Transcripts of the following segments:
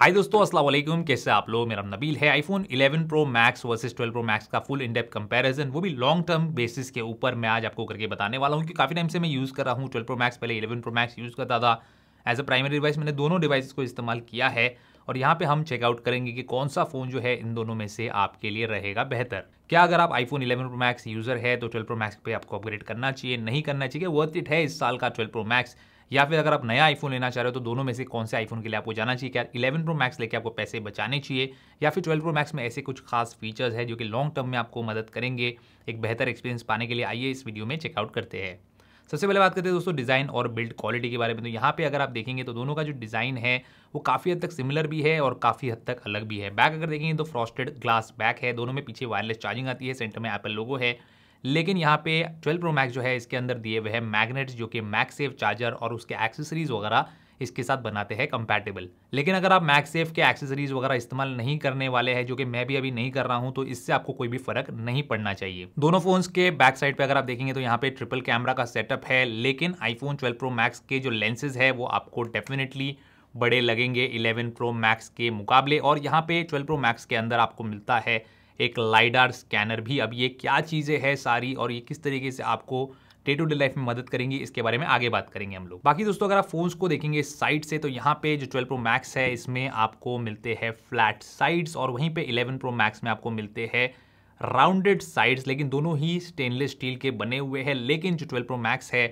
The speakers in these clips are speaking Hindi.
हाय दोस्तों अस्सलाम वालेकुम कैसे आप लोग मेरा नबील है iPhone 11 pro max versus 12 pro max का फुल इंडेप कंपैरिजन वो भी लॉन्ग टर्म बेसिस के ऊपर मैं आज आपको करके बताने वाला हूँ कि काफ़ी टाइम से मैं यूज़ कर रहा हूँ 12 प्रो मैक्स पहले 11 प्रो मैक्स यूज़ करता था एज अ प्राइमरी डिवाइस मैंने दोनों डिवाइस को इस्तेमाल किया है और यहाँ पर हम चेकआउट करेंगे कि कौन सा फ़ोन जो है इन दोनों में से आपके लिए रहेगा बेहतर क्या अगर आप आईफोन 11 प्रो मैक्स यूज़र है तो 12 प्रो मैक्स पे आपको अपग्रेड करना चाहिए नहीं करना चाहिए वर्थ इट है इस साल का 12 प्रो मैक्स या फिर अगर आप नया आईफोन लेना चाह रहे हो तो दोनों में से कौन से आईफोन के लिए आपको जाना चाहिए क्या इलेवन प्रो मैक्स लेके आपको पैसे बचाने चाहिए या फिर ट्वेल्व प्रो मैक्स में ऐसे कुछ खास फीचर्स है जो कि लॉन्ग टर्म में आपको मदद करेंगे एक बेहतर एक्सपीरियंस पाने के लिए आइए इस वीडियो में चेकआउट करते हैं सबसे पहले बात करते हैं दोस्तों डिज़ाइन और बिल्ड क्वालिटी के बारे में तो यहाँ पे अगर आप देखेंगे तो दोनों का जो डिज़ाइन है वो काफ़ी हद तक सिमिलर भी है और काफ़ी हद तक अलग भी है बैक अगर देखेंगे तो फ्रॉस्टेड ग्लास बैक है दोनों में पीछे वायरलेस चार्जिंग आती है सेंटर में एप्पल लोगो है लेकिन यहाँ पे 12 प्रो मैक्स जो है इसके अंदर दिए हुए हैं मैग्नेट्स जो कि मैक्सेव चार्जर और उसके एक्सेसरीज वगैरह इसके साथ बनाते हैं कंपैटिबल लेकिन अगर आप मैक्सेफ के एक्सेसरीज वगैरह इस्तेमाल नहीं करने वाले हैं जो कि मैं भी अभी नहीं कर रहा हूँ तो इससे आपको कोई भी फर्क नहीं पड़ना चाहिए दोनों फोन्स के बैक साइड पर अगर आप देखेंगे तो यहाँ पे ट्रिपल कैमरा का सेटअप है लेकिन आईफोन ट्वेल्व प्रो मैक्स के जो लेंसेज है वो आपको डेफिनेटली बड़े लगेंगे 11 प्रो मैक्स के मुकाबले और यहाँ पे 12 प्रो मैक्स के अंदर आपको मिलता है एक लाइडार स्कैनर भी अब ये क्या चीज़ें हैं सारी और ये किस तरीके से आपको डे टू डे लाइफ में मदद करेंगी इसके बारे में आगे बात करेंगे हम लोग बाकी दोस्तों अगर आप फोन्स को देखेंगे साइड से तो यहाँ पे जो 12 प्रो मैक्स है इसमें आपको मिलते हैं फ्लैट साइड्स और वहीं पे 11 प्रो मैक्स में आपको मिलते हैं राउंडेड साइड्स लेकिन दोनों ही स्टेनलेस स्टील के बने हुए हैं लेकिन जो ट्वेल्व प्रो मैक्स है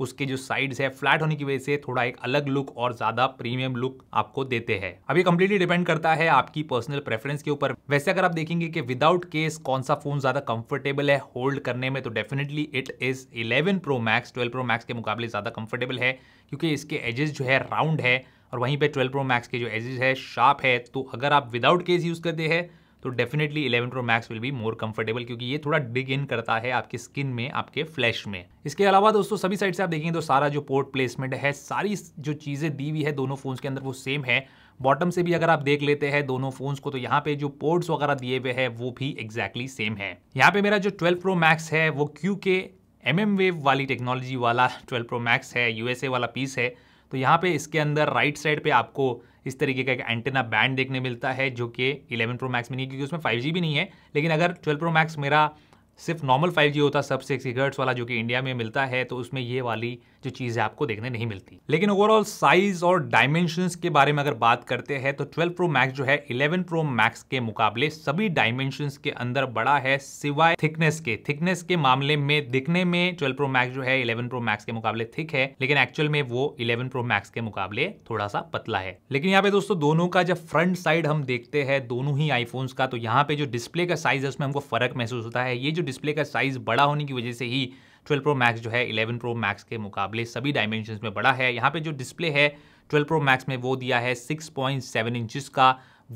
उसके जो साइड्स है फ्लैट होने की वजह से थोड़ा एक अलग लुक और ज्यादा प्रीमियम लुक आपको देते हैं अब ये कम्प्लीटली डिपेंड करता है आपकी पर्सनल प्रेफरेंस के ऊपर वैसे अगर आप देखेंगे कि विदाउट केस कौन सा फोन ज्यादा कंफर्टेबल है होल्ड करने में तो definitely it is eleven pro max twelve pro max के मुकाबले ज्यादा कंफर्टेबल है क्योंकि इसके एजेस जो है राउंड है और वहीं पे 12 प्रो मैक्स के जो एजेस है शार्प है तो अगर आप विदाउट केस यूज करते हैं तो definitely eleven pro max will be more comfortable क्योंकि ये थोड़ा डिग इन करता है आपके स्किन में आपके फ्लैश में इसके अलावा दोस्तों सभी साइड से आप देखेंगे तो सारा जो पोर्ट प्लेसमेंट है सारी जो चीज़ें दी हुई है दोनों फोन्स के अंदर वो सेम है बॉटम से भी अगर आप देख लेते हैं दोनों फोन्स को तो यहाँ पे जो पोर्ट्स वगैरह दिए हुए हैं वो भी एक्जैक्टली exactly सेम है यहाँ पे मेरा जो 12 प्रो मैक्स है वो क्यू के एम एम वेव वाली टेक्नोलॉजी वाला 12 प्रो मैक्स है यूएसए वाला पीस है तो यहाँ पे इसके अंदर राइट साइड पे आपको इस तरीके का एक एंटेना बैंड देखने मिलता है जो कि इलेवन प्रो मैक्स में नहीं क्योंकि उसमें फाइव भी नहीं है लेकिन अगर ट्वेल्व प्रो मैक्स मेरा सिर्फ नॉर्मल फाइव होता सब सिक्स वाला जो कि इंडिया में मिलता है तो उसमें ये वाली जो चीज़ें आपको देखने नहीं मिलती लेकिन ओवरऑल साइज और डायमेंशन के बारे में अगर बात करते हैं तो 12 प्रो मैक्स जो है 11 प्रो मैक्स के मुकाबले सभी डायमेंशन के अंदर बड़ा है सिवाय थिकनेस के थिकनेस के मामले में दिखने में ट्वेल्व प्रो मैक्स जो है इलेवन प्रो मैक्स के मुकाबले थिक है लेकिन एक्चुअल में वो इलेवन प्रो मैक्स के मुकाबले थोड़ा सा पतला है लेकिन यहाँ पे दोस्तों दोनों का जब फ्रंट साइड हम देखते हैं दोनों ही आईफोन्स का तो यहाँ पे जो डिस्प्ले का साइज है उसमें हमको फर्क महसूस होता है ये जो डिस्प्ले का साइज बड़ा होने की वजह से ही 12 प्रो मैक्स जो है 11 प्रो मैक्स के मुकाबले सभी डायमेंशन में बड़ा है यहाँ पे जो डिस्प्ले है 12 प्रो मैक्स में वो दिया है 6.7 पॉइंट का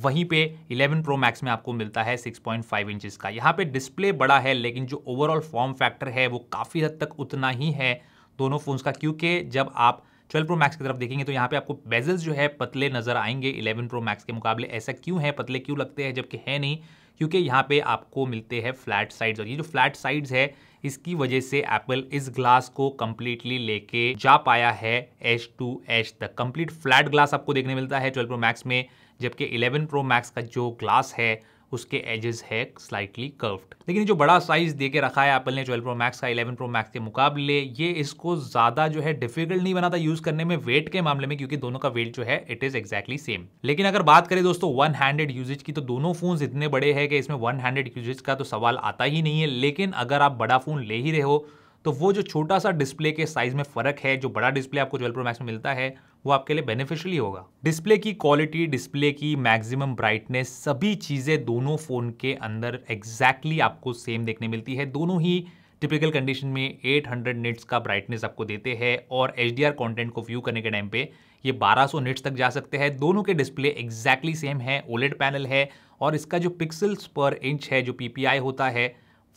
वहीं पे 11 प्रो मैक्स में आपको मिलता है 6.5 पॉइंट का यहाँ पे डिस्प्ले बड़ा है लेकिन जो ओवरऑल फॉर्म फैक्टर है वो काफ़ी हद तक उतना ही है दोनों फ़ोन्स का क्योंकि जब आप 12 प्रो मैक्स की तरफ देखेंगे तो यहाँ पे आपको बेजल्स जो है पतले नज़र आएंगे 11 प्रो मैक्स के मुकाबले ऐसा क्यों है पतले क्यों लगते हैं जबकि है नहीं क्योंकि यहाँ पे आपको मिलते हैं फ्लैट साइड्स और ये जो फ्लैट साइड्स है इसकी वजह से एप्पल इस ग्लास को कम्प्लीटली लेके जा पाया है एच टू एच तक कंप्लीट फ्लैट ग्लास आपको देखने मिलता है ट्वेल्व प्रो मैक्स में जबकि इलेवन प्रो मैक्स का जो ग्लास है उसके एजेस है स्लाइटली कर्व्ड लेकिन जो बड़ा साइज दे के रखा है एप्पल ने ट्वेल्व प्रो मैक्स का इलेवन प्रो मैक्स के मुकाबले ये इसको ज़्यादा जो है डिफिकल्ट नहीं बनाता यूज़ करने में वेट के मामले में क्योंकि दोनों का वेट जो है इट इज़ एक्जैक्टली सेम लेकिन अगर बात करें दोस्तों वन हैंडेड यूजेज की तो दोनों फोन इतने बड़े हैं कि इसमें वन हैंडेड यूजेज का तो सवाल आता ही नहीं है लेकिन अगर आप बड़ा फोन ले ही रहे हो तो वो जो छोटा सा डिस्प्ले के साइज में फर्क है जो बड़ा डिस्प्ले आपको ट्वेल्व प्रो मैक्स में मिलता है वो आपके लिए बेनिफिशियल ही होगा डिस्प्ले की क्वालिटी डिस्प्ले की मैक्सिमम ब्राइटनेस सभी चीज़ें दोनों फ़ोन के अंदर एग्जैक्टली exactly आपको सेम देखने मिलती है दोनों ही टिपिकल कंडीशन में 800 निट्स का ब्राइटनेस आपको देते हैं और एच डी कंटेंट को व्यू करने के टाइम पे ये 1200 निट्स तक जा सकते हैं दोनों के डिस्प्ले एग्जैक्टली सेम है ओलेड पैनल है और इसका जो पिक्सल्स पर इंच है जो पी होता है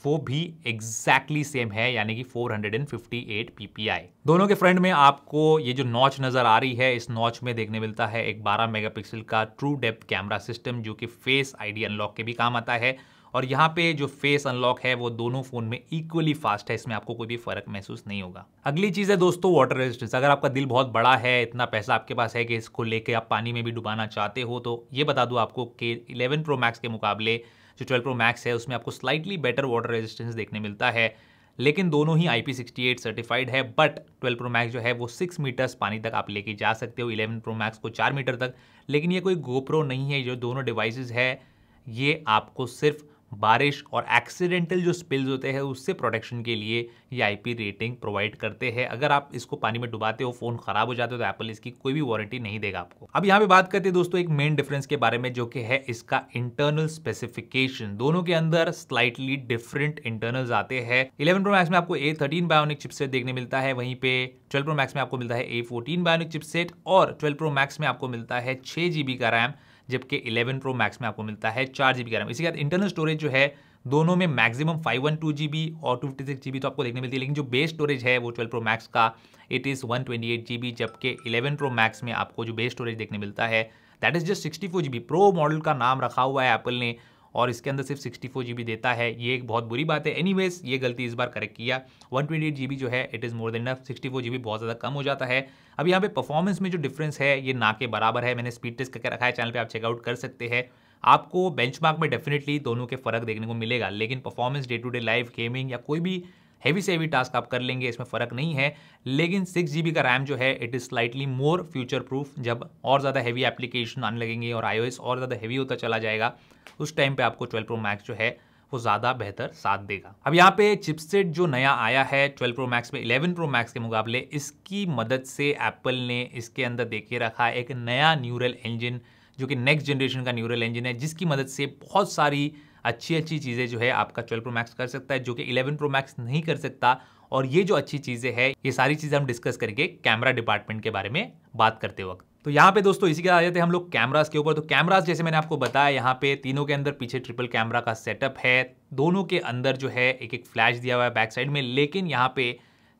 वो भी एग्जैक्टली सेम है यानी कि 458 ppi दोनों के फ्रंट में आपको ये जो नॉच नजर आ रही है इस नॉच में देखने मिलता है एक 12 मेगापिक्सल का ट्रू डेप्थ कैमरा सिस्टम जो कि फेस आईडी अनलॉक के भी काम आता है और यहाँ पे जो फेस अनलॉक है वो दोनों फोन में इक्वली फास्ट है इसमें आपको कोई भी फर्क महसूस नहीं होगा अगली चीज है दोस्तों वाटर रेजिस्टेंस अगर आपका दिल बहुत बड़ा है इतना पैसा आपके पास है कि इसको लेके आप पानी में भी डुबाना चाहते हो तो ये बता दूँ आपको कि इलेवन प्रो मैक्स के मुकाबले जो 12 प्रो मैक्स है उसमें आपको स्लाइटली बेटर वाटर रेजिस्टेंस देखने मिलता है लेकिन दोनों ही आई पी सर्टिफाइड है बट 12 प्रो मैक्स जो है वो 6 मीटर्स पानी तक आप लेके जा सकते हो 11 प्रो मैक्स को 4 मीटर तक लेकिन ये कोई गोप्रो नहीं है जो दोनों डिवाइसेस है ये आपको सिर्फ बारिश और एक्सीडेंटल जो स्पिल्स होते हैं उससे प्रोटेक्शन के लिए ये आईपी रेटिंग प्रोवाइड करते हैं अगर आप इसको पानी में डुबाते हो फोन खराब हो जाते हो तो एप्पल इसकी कोई भी वारंटी नहीं देगा आपको अब यहाँ पे बात करते हैं दोस्तों एक मेन डिफरेंस के बारे में जो कि है इसका इंटरनल स्पेसिफिकेशन दोनों के अंदर स्लाइटली डिफरेंट इंटरनल आते हैं इलेवन प्रो मैक्स में आपको ए थर्टीन बायोनिक चिपसेट देखने मिलता है वहीं पे ट्वेल्व प्रो मैक्स में आपको मिलता है ए फोर्टीन बायोनिक चिपसेट और ट्वेल्व प्रो मैक्स में आपको मिलता है छह जीबी का रैम जबकि 11 प्रो मैक्स में आपको मिलता है चार जी बी का रैम के बाद इंटरनल स्टोरेज जो है दोनों में maximum five one two G B और two fifty six G B तो आपको देखने मिलती है लेकिन जो बेस स्टोरेज है वो ट्वेल्व प्रो मैक्स का it is one twenty eight G B जबकि इलेवन प्रो मैक्स में आपको जो बेस स्टोरेज देखने मिलता है that is just sixty four G B pro model का नाम रखा हुआ है एप्पल ने और इसके अंदर सिर्फ सिक्सटी फोर जी बी देता है ये एक बहुत बुरी बात है वेज़ ये गलती इस बार करेक्ट किया one twenty eight G B जो है it is more than enough sixty four G B बहुत ज़्यादा कम हो जाता है अब यहाँ पे परफॉर्मेंस में जो डिफरेंस है ये ना के बराबर है मैंने स्पीड टेस्ट करके रखा है चैनल पर आप चेकआउट कर सकते हैं आपको बेंचमार्क में डेफिनेटली दोनों के फर्क देखने को मिलेगा लेकिन performance day to day life gaming या कोई भी हैवी से हैवी टास्क आप कर लेंगे इसमें फ़र्क नहीं है लेकिन सिक्स जी का रैम जो है it is slightly more future proof जब और ज़्यादा हैवी एप्लीकेशन आने लगेंगे और आई और ज़्यादा हैवी होता चला जाएगा उस टाइम पर आपको ट्वेल्व प्रो मैक्स जो है वो ज़्यादा बेहतर साथ देगा अब यहाँ पे चिपसेट जो नया आया है 12 प्रो मैक्स में 11 प्रो मैक्स के मुकाबले इसकी मदद से एप्पल ने इसके अंदर देखे रखा एक नया न्यूरल इंजन जो कि नेक्स्ट जनरेशन का न्यूरल इंजन है जिसकी मदद से बहुत सारी अच्छी अच्छी चीज़ें जो है आपका ट्वेल्व प्रो मैक्स कर सकता है जो कि इलेवन प्रो मैक्स नहीं कर सकता और ये जो अच्छी चीज़ें हैं ये सारी चीज़ें हम डिस्कस करेंगे कैमरा डिपार्टमेंट के बारे में बात करते वक्त तो यहाँ पे दोस्तों इसी के आ जाते हैं हम लोग कैमरास के ऊपर तो कैमरास जैसे मैंने आपको बताया यहाँ पे तीनों के अंदर पीछे ट्रिपल कैमरा का सेटअप है दोनों के अंदर जो है एक एक फ्लैश दिया हुआ है बैक साइड में लेकिन यहाँ पे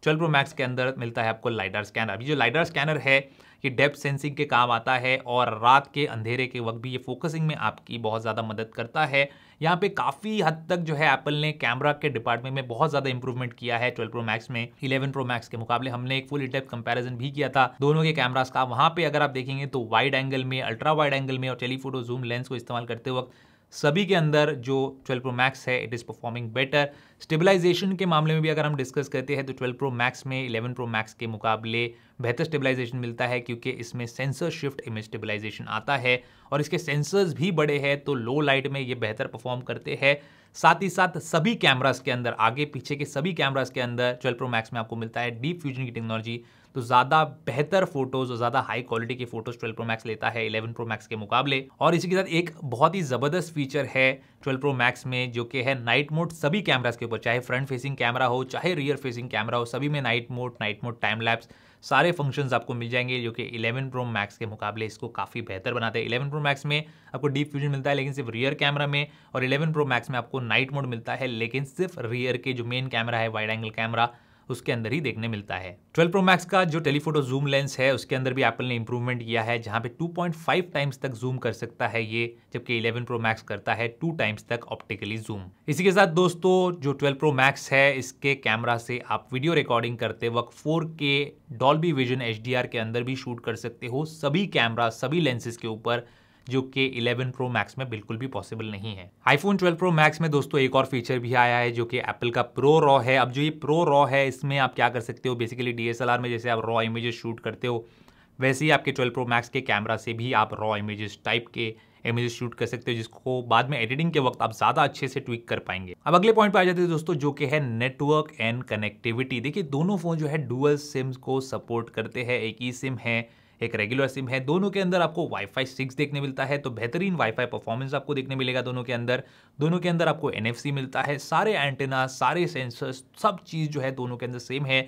ट्वेल्व प्रो मैक्स के अंदर मिलता है आपको लाइडर स्कैनर अभी जो लाइडर स्कैनर है ये डेप्थ सेंसिंग के काम आता है और रात के अंधेरे के वक्त भी ये फोकसिंग में आपकी बहुत ज़्यादा मदद करता है यहाँ पे काफ़ी हद तक जो है एप्पल ने कैमरा के डिपार्टमेंट में बहुत ज़्यादा इंप्रूवमेंट किया है ट्वेल्व प्रो मैक्स में इलेवन प्रो मैक्स के मुकाबले हमने एक फुल इटेप कंपेरिजन भी किया था दोनों के कैमराज का वहां पे अगर आप देखेंगे तो वाइड एंगल में अल्ट्रा वाइड एंगल में और टेलीफोटो जूम लेंस को इस्तेमाल करते वक्त सभी के अंदर जो 12 प्रो मैक्स है it is performing better stabilisation के मामले में भी अगर हम डिस्कस करते हैं तो 12 प्रो मैक्स में 11 प्रो मैक्स के मुकाबले बेहतर स्टेबलाइजेशन मिलता है क्योंकि इसमें सेंसर शिफ्ट इमेज स्टेबलाइजेशन आता है और इसके सेंसर्स भी बड़े हैं तो लो लाइट में ये बेहतर परफॉर्म करते हैं साथ ही साथ सभी कैमरास के अंदर आगे पीछे के सभी कैमरास के अंदर 12 प्रो मैक्स में आपको मिलता है डीप फ्यूजन की टेक्नोलॉजी तो ज़्यादा बेहतर फोटोज और ज़्यादा हाई क्वालिटी के फोटोज ट्वेल्व प्रो मैक्स लेता है इलेवन प्रो मैक्स के मुकाबले और इसी के साथ एक बहुत ही ज़बरदस्त फीचर है ट्वेल्व प्रो मैक्स में जो कि है नाइट मोड सभी कैमराज के ऊपर चाहे फ्रंट फेसिंग कैमरा हो चाहे रियर फेसिंग कैमरा हो सभी में night mode night mode time lapse सारे फंक्शंस आपको मिल जाएंगे जो कि 11 प्रो मैक्स के मुकाबले इसको काफ़ी बेहतर बनाते हैं 11 प्रो मैक्स में आपको डीप फ्यूजन मिलता है लेकिन सिर्फ रियर कैमरा में और 11 प्रो मैक्स में आपको नाइट मोड मिलता है लेकिन सिर्फ रियर के जो मेन कैमरा है वाइड एंगल कैमरा उसके अंदर ही देखने मिलता है 12 प्रो मैक्स का जो टेलीफोटो जूम लेंस है उसके अंदर भी एप्पल ने इंप्रूवमेंट किया है जहां पे 2.5 टाइम्स तक जूम कर सकता है ये जबकि 11 प्रो मैक्स करता है 2 टाइम्स तक ऑप्टिकली जूम इसी के साथ दोस्तों जो 12 प्रो मैक्स है इसके कैमरा से आप वीडियो रिकॉर्डिंग करते वक्त फोर के डॉल्बी विजन एच के अंदर भी शूट कर सकते हो सभी कैमरा सभी लेंसेज के ऊपर जो कि 11 प्रो मैक्स में बिल्कुल भी पॉसिबल नहीं है आईफोन 12 प्रो मैक्स में दोस्तों एक और फीचर भी आया है जो कि एप्पल का प्रो रॉ है अब जो ये प्रो रॉ है इसमें आप क्या कर सकते हो बेसिकली डीएसएलआर में जैसे आप रॉ इमेजेस शूट करते हो वैसे ही आपके ट्वेल्व प्रो मैक्स के कैमरा से भी आप रॉ इमेजेस टाइप के इमेज शूट कर सकते हो जिसको बाद में एडिटिंग के वक्त आप ज़्यादा अच्छे से ट्विक कर पाएंगे अब अगले पॉइंट पे आ जाते हैं दोस्तों जो कि है नेटवर्क एंड कनेक्टिविटी देखिए दोनों फ़ोन जो है डुअल सिम को सपोर्ट करते हैं एक ही सिम है एक रेगुलर सिम है दोनों के अंदर आपको वाईफाई सिक्स देखने मिलता है तो बेहतरीन वाईफाई परफॉर्मेंस आपको देखने मिलेगा दोनों के अंदर दोनों के अंदर आपको एन मिलता है सारे एंटेना सारे सेंसर्स सब चीज़ जो है दोनों के अंदर सेम है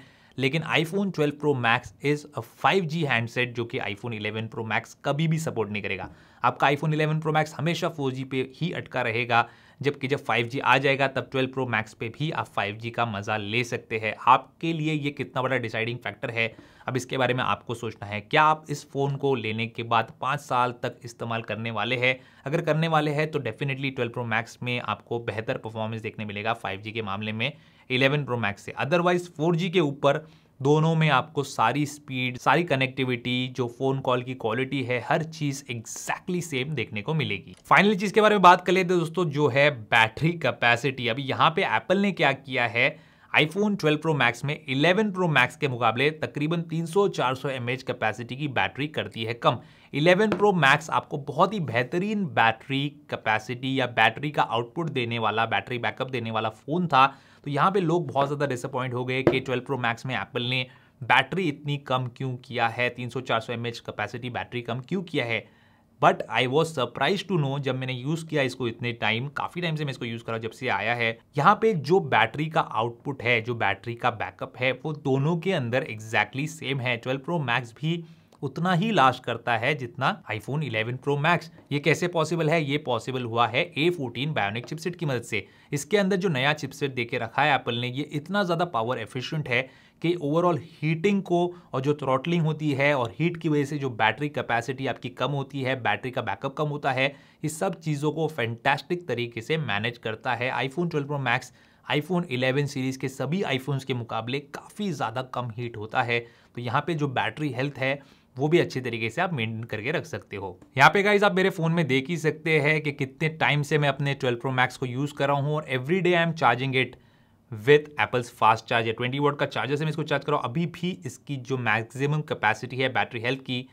लेकिन iPhone 12 pro max is a 5G handset जो कि iPhone 11 प्रो मैक्स कभी भी सपोर्ट नहीं करेगा आपका iPhone 11 प्रो मैक्स हमेशा 4G पे ही अटका रहेगा जबकि जब 5G आ जाएगा तब 12 प्रो मैक्स पे भी आप 5G का मज़ा ले सकते हैं आपके लिए ये कितना बड़ा डिसाइडिंग फैक्टर है अब इसके बारे में आपको सोचना है क्या आप इस फ़ोन को लेने के बाद पाँच साल तक इस्तेमाल करने वाले हैं अगर करने वाले हैं तो डेफिनेटली 12 प्रो मैक्स में आपको बेहतर परफॉर्मेंस देखने मिलेगा 5G के मामले में 11 प्रो मैक्स से अदरवाइज 4G के ऊपर दोनों में आपको सारी स्पीड सारी कनेक्टिविटी जो फोन कॉल की क्वालिटी है हर चीज एग्जैक्टली सेम देखने को मिलेगी फाइनली चीज के बारे में बात कर लेते दोस्तों जो है बैटरी कैपेसिटी अभी यहाँ पे एप्पल ने क्या किया है आईफोन 12 प्रो मैक्स में 11 प्रो मैक्स के मुकाबले तकरीबन 300-400 एमएच कैपेसिटी की बैटरी करती है कम 11 प्रो मैक्स आपको बहुत ही बेहतरीन बैटरी कैपेसिटी या बैटरी का आउटपुट देने वाला बैटरी बैकअप देने वाला फ़ोन था तो यहाँ पे लोग बहुत ज़्यादा डिसअपॉइंट हो गए कि 12 प्रो मैक्स में एप्पल ने बैटरी इतनी कम क्यों किया है 300-400 एमएच कैपेसिटी बैटरी कम क्यों किया है but I was surprise to know जब मैंने यूज किया इसको इतने टाइम काफी टाइम से मैं इसको यूज करा जब से आया है यहाँ पे जो बैटरी का आउटपुट है जो बैटरी का बैकअप है वो दोनों के अंदर एग्जैक्टली exactly सेम है ट्वेल्व प्रो मैक्स भी उतना ही लास्ट करता है जितना आईफोन 11 प्रो मैक्स ये कैसे पॉसिबल है ये पॉसिबल हुआ है ए फोर्टीन बायोनिक चिपसेट की मदद से इसके अंदर जो नया चिपसेट देके रखा है एप्पल ने ये इतना ज़्यादा पावर एफिशिएंट है कि ओवरऑल हीटिंग को और जो थ्रॉटलिंग होती है और हीट की वजह से जो बैटरी कैपेसिटी आपकी कम होती है बैटरी का बैकअप कम होता है इस सब चीज़ों को फैंटेस्टिक तरीके से मैनेज करता है iPhone twelve pro max iPhone 11 series के सभी आईफोन्स के मुकाबले काफ़ी ज़्यादा कम हीट होता है तो यहाँ पे जो बैटरी हेल्थ है वो भी अच्छे तरीके से आप मेंटेन करके रख सकते हो यहाँ पे गाइज आप मेरे फोन में देख ही सकते हैं कि कितने टाइम से मैं अपने 12 प्रो मैक्स को यूज़ कर रहा हूँ और every day I am charging it with Apple's fast charger twenty watt का चार्जर से मैं इसको चार्ज कर रहा हूँ अभी भी इसकी जो मैक्सिमम कैपेसिटी है बैटरी हेल्थ की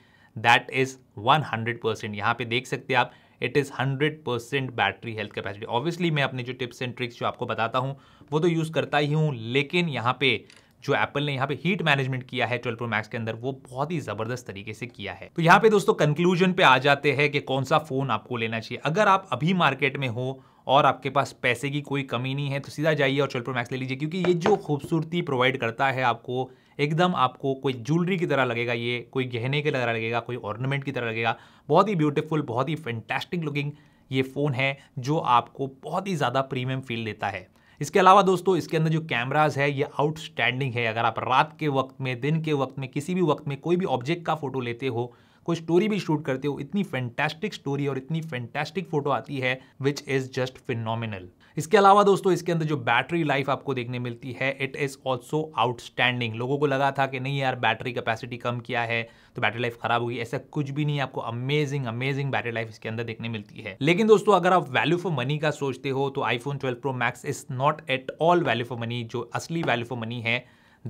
that is one hundred percent यहाँ पे देख सकते हैं आप it is hundred percent battery health capacity obviously मैं अपने जो टिप्स एंड ट्रिक्स जो आपको बताता हूँ वो तो यूज़ करता ही हूँ लेकिन यहाँ पे जो एप्पल ने यहाँ पे हीट मैनेजमेंट किया है ट्वेल्व प्रो मैक्स के अंदर वो बहुत ही जबरदस्त तरीके से किया है तो यहाँ पे दोस्तों कंक्लूजन पे आ जाते हैं कि कौन सा फोन आपको लेना चाहिए अगर आप अभी मार्केट में हो और आपके पास पैसे की कोई कमी नहीं है तो सीधा जाइए और ट्वेल्व प्रो मैक्स ले लीजिए क्योंकि ये जो खूबसूरती प्रोवाइड करता है आपको एकदम आपको कोई ज्वेलरी की तरह लगेगा ये कोई गहने की तरह लगेगा कोई ऑर्नामेंट की तरह लगेगा बहुत ही ब्यूटीफुल बहुत ही फैंटेस्टिक लुकिंग ये फ़ोन है जो आपको बहुत ही ज़्यादा प्रीमियम फील देता है इसके अलावा दोस्तों इसके अंदर जो कैमराज है ये आउटस्टैंडिंग है अगर आप रात के वक्त में दिन के वक्त में किसी भी वक्त में कोई भी ऑब्जेक्ट का फोटो लेते हो कोई स्टोरी भी शूट करते हो इतनी फैंटेस्टिक स्टोरी और इतनी फैंटेस्टिक फोटो आती है विच इज जस्ट फिनोमिनल इसके अलावा दोस्तों इसके अंदर जो बैटरी लाइफ आपको देखने मिलती है इट इज ऑल्सो आउटस्टैंडिंग लोगों को लगा था कि नहीं यार बैटरी कैपेसिटी कम किया है तो बैटरी लाइफ खराब होगी ऐसा कुछ भी नहीं आपको अमेजिंग अमेजिंग बैटरी लाइफ इसके अंदर देखने मिलती है लेकिन दोस्तों अगर आप वैल्यू फॉर मनी का सोचते हो तो iPhone twelve pro max is not at all value for money जो असली वैल्यू फॉर मनी है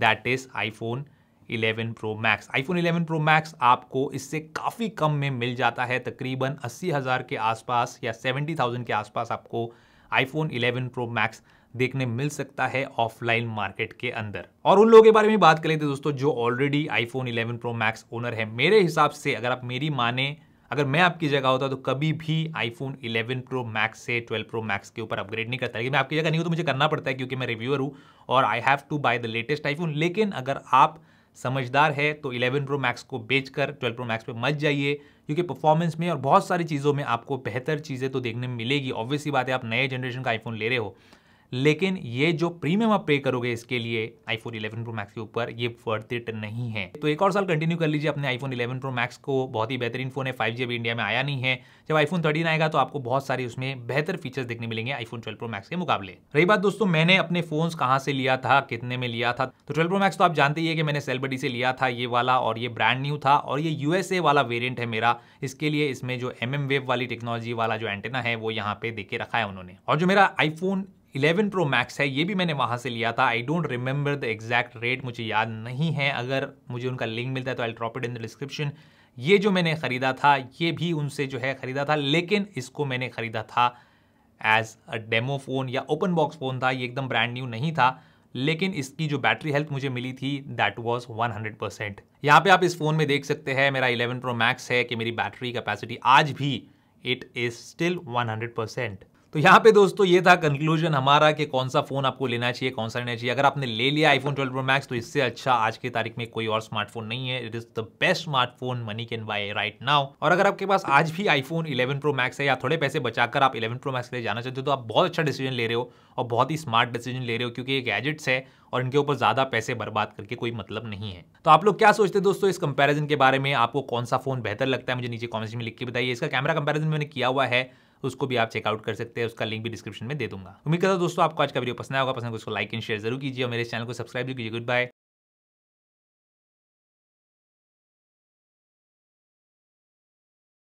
that is iPhone 11 pro max iPhone 11 pro max आपको इससे काफ़ी कम में मिल जाता है तकरीबन अस्सी हज़ार के आसपास या सेवेंटी थाउजेंड के आसपास आपको आईफोन 11 प्रो मैक्स देखने मिल सकता है ऑफलाइन मार्केट के अंदर और उन लोगों के बारे में बात करें तो दोस्तों जो already iPhone 11 pro max owner है मेरे हिसाब से अगर आप मेरी माने अगर मैं आपकी जगह होता तो कभी भी आईफोन 11 प्रो मैक्स से 12 प्रो मैक्स के ऊपर अपग्रेड नहीं करता लेकिन मैं आपकी जगह नहीं हूँ तो मुझे करना पड़ता है क्योंकि मैं रिव्यूअर हूँ और I have to buy the latest iPhone लेकिन अगर आप समझदार है तो 11 प्रो मैक्स को बेचकर 12 प्रो मैक्स पे मत जाइए क्योंकि परफॉर्मेंस में और बहुत सारी चीज़ों में आपको बेहतर चीज़ें तो देखने में मिलेगी ऑब्वियसली बात है आप नए जनरेशन का आईफोन ले रहे हो लेकिन ये जो प्रीमियम आप पे करोगे इसके लिए आईफोन 11 प्रो मैक्स के ऊपर ये वर्थ इट नहीं है तो एक और साल कंटिन्यू कर लीजिए अपने आईफोन 11 प्रो मैक्स को बहुत ही बेहतरीन फोन है फाइव अभी इंडिया में आया नहीं है जब आईफोन 13 आएगा तो आपको बहुत सारी उसमें बेहतर फीचर्स देखने मिलेंगे आईफोन ट्वेल्व प्रो मैक्स के मुकाबले रही बात दोस्तों मैंने अपने फोन कहाँ से लिया था कितने में लिया था तो ट्वेल्व प्रो मैक्स तो आप जानते ही है कि मैंने सेलबडी से लिया था ये वाला और ये ब्रांड न्यू था और ये यूएसए वाला वेरियंट है मेरा इसके लिए इसमें जो एम वेव वाली टेक्नोलॉजी वाला जो एंटेना है वो यहाँ पे देखे रखा है उन्होंने और जो मेरा आईफोन इलेवन प्रो मैक्स है ये भी मैंने वहाँ से लिया था I don't remember the exact rate मुझे याद नहीं है अगर मुझे उनका लिंक मिलता है तो I drop it in the description ये जो मैंने ख़रीदा था ये भी उनसे जो है ख़रीदा था लेकिन इसको मैंने ख़रीदा था एज अ डेमो फ़ोन या ओपन बॉक्स फ़ोन था ये एकदम ब्रांड न्यू नहीं था लेकिन इसकी जो बैटरी हेल्थ मुझे मिली थी दैट वाज 100 परसेंट यहाँ पे आप इस फ़ोन में देख सकते हैं मेरा 11 प्रो मैक्स है कि मेरी बैटरी कैपेसिटी आज भी इट इज़ स्टिल 100 परसेंट तो यहाँ पे दोस्तों ये था कंक्लूजन हमारा कि कौन सा फोन आपको लेना चाहिए कौन सा लेना चाहिए अगर आपने ले लिया आईफोन 12 प्रो मैक्स तो इससे अच्छा आज की तारीख में कोई और स्मार्टफोन नहीं है it is the best smartphone money can buy right now और अगर आपके पास आज भी आईफोन 11 प्रो मैक्स है या थोड़े पैसे बचाकर आप इलेवन प्रो मैक्स के लिए जाना चाहते हो तो आप बहुत अच्छा डिसीजन ले रहे हो और बहुत ही स्मार्ट डिसीजन ले रहे हो क्योंकि ये गैजेट्स है और इनके ऊपर ज़्यादा पैसे बर्बाद करके कोई मतलब नहीं है तो आप लोग क्या सोचते हैं दोस्तों इस कंपैरिजन के बारे में आपको कौन सा फोन बेहतर लगता है मुझे नीचे कमेंट्स में लिख के बताइए इसका कैमरा कंपैरिजन मैंने किया हुआ है उसको भी आप चेकआउट कर सकते हैं उसका लिंक भी डिस्क्रिप्शन में दे दूंगा उम्मीद करता हूँ दोस्तों आपको आज का वीडियो पसंद आएगा पसंद तो उसको लाइक एंड शेयर जरूर कीजिए और मेरे चैनल को सब्सक्राइब भी कीजिए गुड बाय